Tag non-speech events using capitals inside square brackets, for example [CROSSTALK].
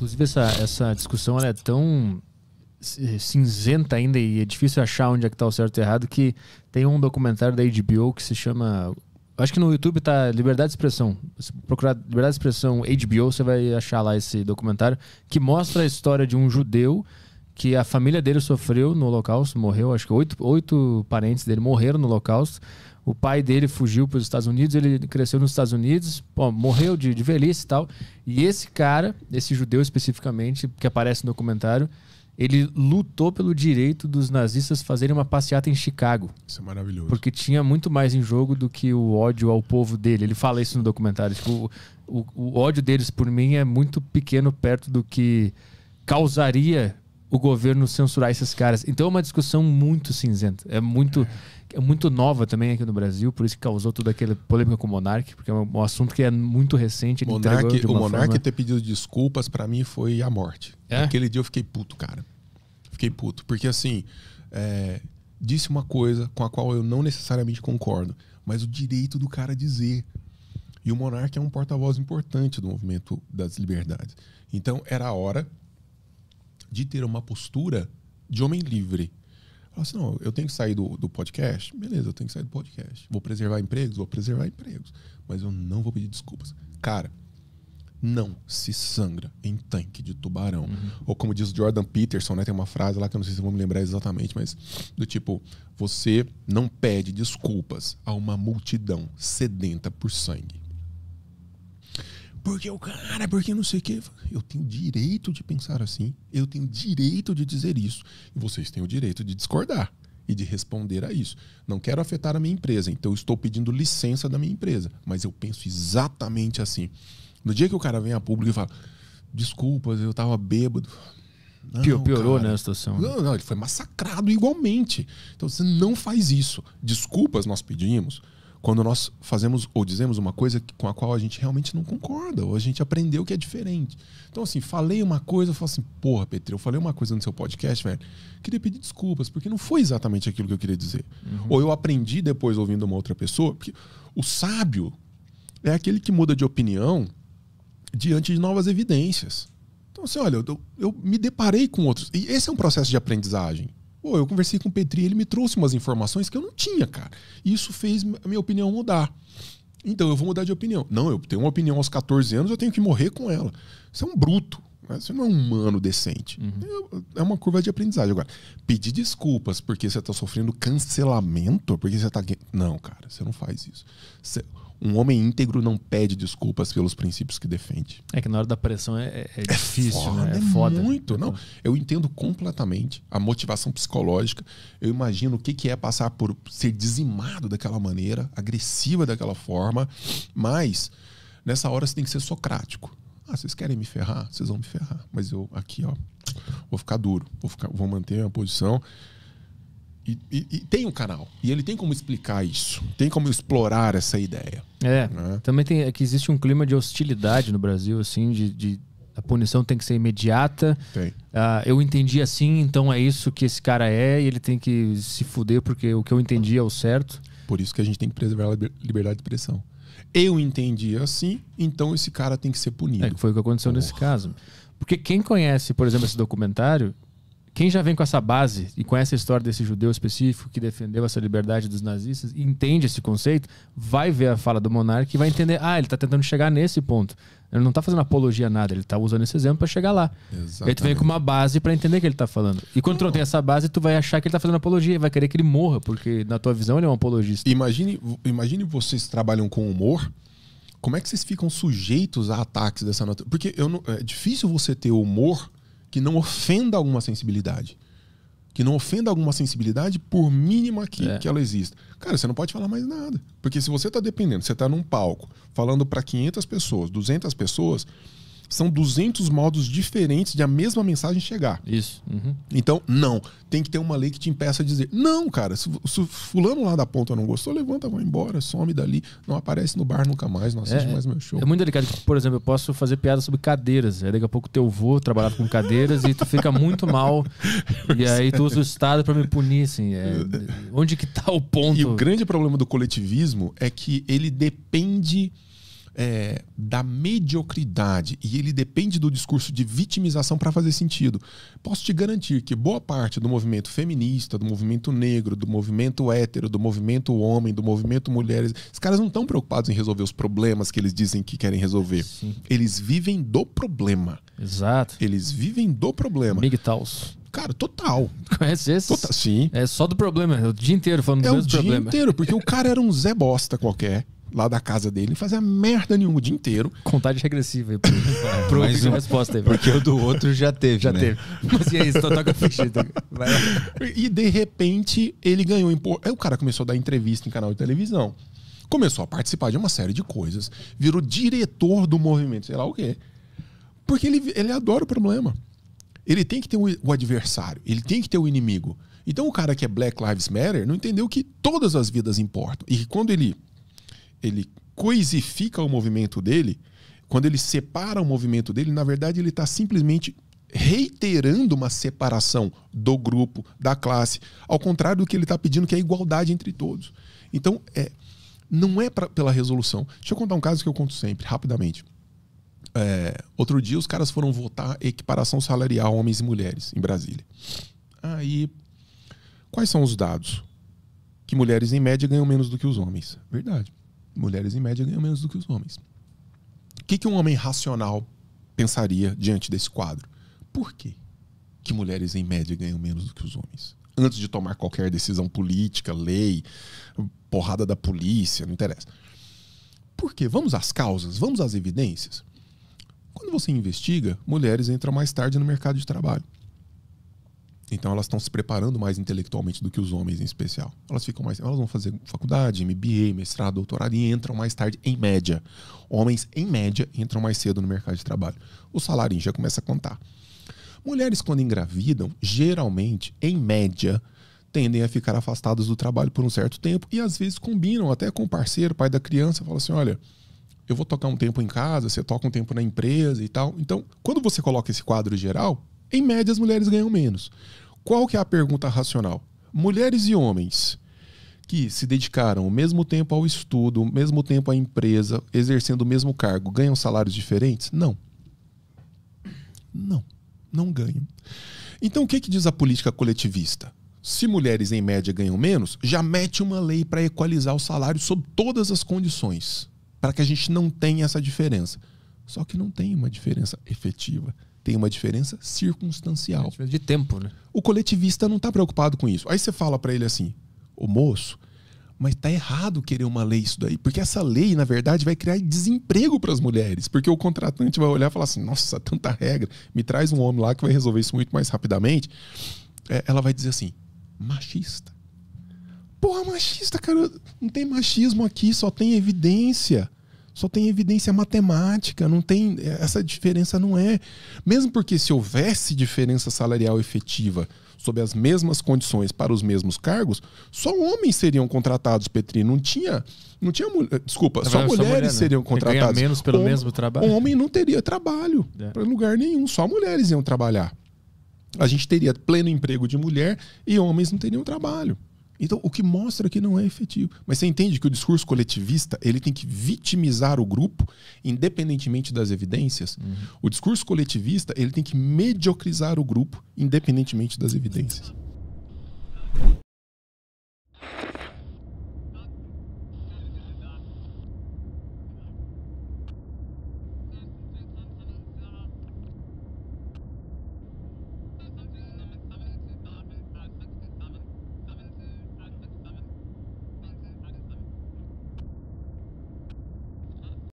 Inclusive, essa, essa discussão é tão eh, cinzenta ainda e é difícil achar onde é que tá o certo e o errado, que tem um documentário da HBO que se chama... Acho que no YouTube tá Liberdade de Expressão. Se procurar Liberdade de Expressão HBO, você vai achar lá esse documentário que mostra a história de um judeu que a família dele sofreu no Holocausto, morreu, acho que oito, oito parentes dele morreram no Holocausto. O pai dele fugiu para os Estados Unidos, ele cresceu nos Estados Unidos, pô, morreu de, de velhice e tal. E esse cara, esse judeu especificamente, que aparece no documentário, ele lutou pelo direito dos nazistas fazerem uma passeata em Chicago. Isso é maravilhoso. Porque tinha muito mais em jogo do que o ódio ao povo dele. Ele fala isso no documentário. Tipo, o, o, o ódio deles por mim é muito pequeno perto do que causaria o governo censurar esses caras. Então é uma discussão muito cinzenta. É muito, é muito nova também aqui no Brasil, por isso que causou toda aquela polêmica com o Monark, porque é um assunto que é muito recente. Monark, o Monark forma... ter pedido desculpas para mim foi a morte. É? Aquele dia eu fiquei puto, cara. Fiquei puto. Porque assim, é, disse uma coisa com a qual eu não necessariamente concordo, mas o direito do cara dizer. E o Monark é um porta-voz importante do movimento das liberdades. Então era a hora de ter uma postura de homem livre. Fala assim, não, eu tenho que sair do, do podcast? Beleza, eu tenho que sair do podcast. Vou preservar empregos? Vou preservar empregos. Mas eu não vou pedir desculpas. Cara, não se sangra em tanque de tubarão. Uhum. Ou como diz o Jordan Peterson, né? Tem uma frase lá que eu não sei se eu vou me lembrar exatamente, mas do tipo, você não pede desculpas a uma multidão sedenta por sangue porque o cara, porque não sei o quê. Eu tenho direito de pensar assim, eu tenho direito de dizer isso. E vocês têm o direito de discordar e de responder a isso. Não quero afetar a minha empresa, então estou pedindo licença da minha empresa, mas eu penso exatamente assim. No dia que o cara vem a público e fala: "Desculpas, eu estava bêbado". Não, piorou cara. né, a situação. Né? Não, não, ele foi massacrado igualmente. Então você não faz isso. Desculpas nós pedimos, quando nós fazemos ou dizemos uma coisa com a qual a gente realmente não concorda, ou a gente aprendeu que é diferente. Então, assim, falei uma coisa, eu falo assim, porra, Petri, eu falei uma coisa no seu podcast, velho. Queria pedir desculpas, porque não foi exatamente aquilo que eu queria dizer. Uhum. Ou eu aprendi depois ouvindo uma outra pessoa, porque o sábio é aquele que muda de opinião diante de novas evidências. Então, assim, olha, eu, eu, me deparei com outros. E esse é um processo de aprendizagem. Pô, eu conversei com o Petri, ele me trouxe umas informações que eu não tinha, cara. Isso fez a minha opinião mudar. Então eu vou mudar de opinião. Não, eu tenho uma opinião aos 14 anos, eu tenho que morrer com ela. Você é um bruto. Né? Você não é um humano decente. Uhum. É, é uma curva de aprendizagem. Agora, pedir desculpas porque você está sofrendo cancelamento, porque você está. Não, cara, você não faz isso. Você... Um homem íntegro não pede desculpas pelos princípios que defende. É que na hora da pressão é, é, é, é difícil, foda, né? É, é, foda. Muito, não. Eu entendo completamente a motivação psicológica. Eu imagino o que, que é passar por ser dizimado daquela maneira, agressiva daquela forma. Mas nessa hora você tem que ser socrático. Ah, vocês querem me ferrar? Vocês vão me ferrar. Mas eu aqui, ó, vou ficar duro, vou, ficar, vou manter a minha posição. E, e, e, tem um canal. E ele tem como explicar isso. Tem como explorar essa ideia. É. Né? Também tem, é que existe um clima de hostilidade no Brasil, assim, de, de a punição tem que ser imediata. Tem. Ah, eu entendi assim, então é isso que esse cara é, e ele tem que se fuder, porque o que eu entendi é o certo. Por isso que a gente tem que preservar a liberdade de expressão. Eu entendi assim, então esse cara tem que ser punido. É, que foi o que aconteceu Porra. nesse caso. Porque quem conhece, por exemplo, esse documentário, quem já vem com essa base e conhece a história desse judeu específico que defendeu essa liberdade dos nazistas e entende esse conceito, vai ver a fala do monarca e vai entender, ah, ele está tentando chegar nesse ponto. Ele não está fazendo apologia a nada, ele está usando esse exemplo para chegar lá. Exatamente. aí tu vem com uma base para entender o que ele está falando. E quando tu não tem essa base, tu vai achar que ele está fazendo apologia e vai querer que ele morra, porque na tua visão ele é um apologista. Imagine, imagine vocês trabalham com humor, como é que vocês ficam sujeitos a ataques dessa natureza? Porque eu não, é difícil você ter humor que não ofenda alguma sensibilidade. Que não ofenda alguma sensibilidade, por mínima que, é. que ela exista. Cara, você não pode falar mais nada. Porque se você está dependendo, você está num palco falando para 500 pessoas, 200 pessoas são 200 modos diferentes de a mesma mensagem chegar. Isso. Uhum. Então, não. Tem que ter uma lei que te impeça a dizer: não, cara, se, se fulano lá da ponta não gostou, levanta, vai embora, some dali, não aparece no bar nunca mais, não assiste é, mais meu show. É muito delicado. Por exemplo, eu posso fazer piada sobre cadeiras. Aí daqui a pouco teu vô trabalhava com cadeiras e tu fica muito mal. [LAUGHS] e aí tu usa o Estado para me punir, assim. É, onde que tá o ponto? E o grande problema do coletivismo é que ele depende é, da mediocridade e ele depende do discurso de vitimização para fazer sentido. Posso te garantir que boa parte do movimento feminista, do movimento negro, do movimento hétero, do movimento homem, do movimento mulheres, os caras não estão preocupados em resolver os problemas que eles dizem que querem resolver. Sim. Eles vivem do problema. Exato. Eles vivem do problema. Big Taos. Cara, total. [LAUGHS] Conhece esse? Total, sim. É só do problema, é o dia inteiro falando é do problema. É o dia inteiro, porque o cara era um Zé Bosta qualquer lá da casa dele, e fazia merda nenhuma o dia inteiro. Contagem regressiva aí [LAUGHS] pro, Mais uma resposta aí. Porque o do outro já teve. Já né? teve. Mas e aí, só toca ficha. Então? E de repente ele ganhou. Impor... Aí o cara começou a dar entrevista em canal de televisão. Começou a participar de uma série de coisas. Virou diretor do movimento, sei lá o quê. Porque ele, ele adora o problema. Ele tem que ter o adversário, ele tem que ter o inimigo. Então o cara que é Black Lives Matter não entendeu que todas as vidas importam. E que quando ele ele coisifica o movimento dele, quando ele separa o movimento dele, na verdade ele está simplesmente reiterando uma separação do grupo, da classe, ao contrário do que ele está pedindo, que é igualdade entre todos. Então, é, não é pra, pela resolução. Deixa eu contar um caso que eu conto sempre, rapidamente. É, outro dia, os caras foram votar equiparação salarial homens e mulheres em Brasília. Aí, quais são os dados? Que mulheres, em média, ganham menos do que os homens. Verdade mulheres em média ganham menos do que os homens. O que, que um homem racional pensaria diante desse quadro? Por quê que mulheres em média ganham menos do que os homens? Antes de tomar qualquer decisão política, lei, porrada da polícia, não interessa. Por quê? Vamos às causas, vamos às evidências. Quando você investiga, mulheres entram mais tarde no mercado de trabalho. Então elas estão se preparando mais intelectualmente do que os homens em especial. Elas ficam mais, elas vão fazer faculdade, MBA, mestrado, doutorado e entram mais tarde em média. Homens em média entram mais cedo no mercado de trabalho. O salário já começa a contar. Mulheres quando engravidam, geralmente, em média, tendem a ficar afastadas do trabalho por um certo tempo e às vezes combinam até com o parceiro, pai da criança, fala assim, olha, eu vou tocar um tempo em casa, você toca um tempo na empresa e tal. Então, quando você coloca esse quadro geral, em média, as mulheres ganham menos. Qual que é a pergunta racional? Mulheres e homens que se dedicaram o mesmo tempo ao estudo, o mesmo tempo à empresa, exercendo o mesmo cargo, ganham salários diferentes? Não. Não, não ganham. Então o que, que diz a política coletivista? Se mulheres em média ganham menos, já mete uma lei para equalizar o salário sob todas as condições, para que a gente não tenha essa diferença. Só que não tem uma diferença efetiva. Tem uma diferença circunstancial. É diferença de tempo, né? O coletivista não está preocupado com isso. Aí você fala para ele assim, ô moço, mas tá errado querer uma lei isso daí, porque essa lei, na verdade, vai criar desemprego para as mulheres, porque o contratante vai olhar e falar assim: nossa, tanta regra, me traz um homem lá que vai resolver isso muito mais rapidamente. É, ela vai dizer assim: machista. Porra, machista, cara, não tem machismo aqui, só tem evidência. Só tem evidência matemática, não tem essa diferença não é. Mesmo porque se houvesse diferença salarial efetiva sob as mesmas condições para os mesmos cargos, só homens seriam contratados, Petri, não tinha não tinha desculpa, só mulheres mulher, né? seriam contratadas. menos pelo Hom mesmo trabalho. Homem não teria trabalho é. para lugar nenhum, só mulheres iam trabalhar. A gente teria pleno emprego de mulher e homens não teriam trabalho. Então, o que mostra que não é efetivo. Mas você entende que o discurso coletivista ele tem que vitimizar o grupo, independentemente das evidências. Uhum. O discurso coletivista ele tem que mediocrizar o grupo, independentemente das evidências.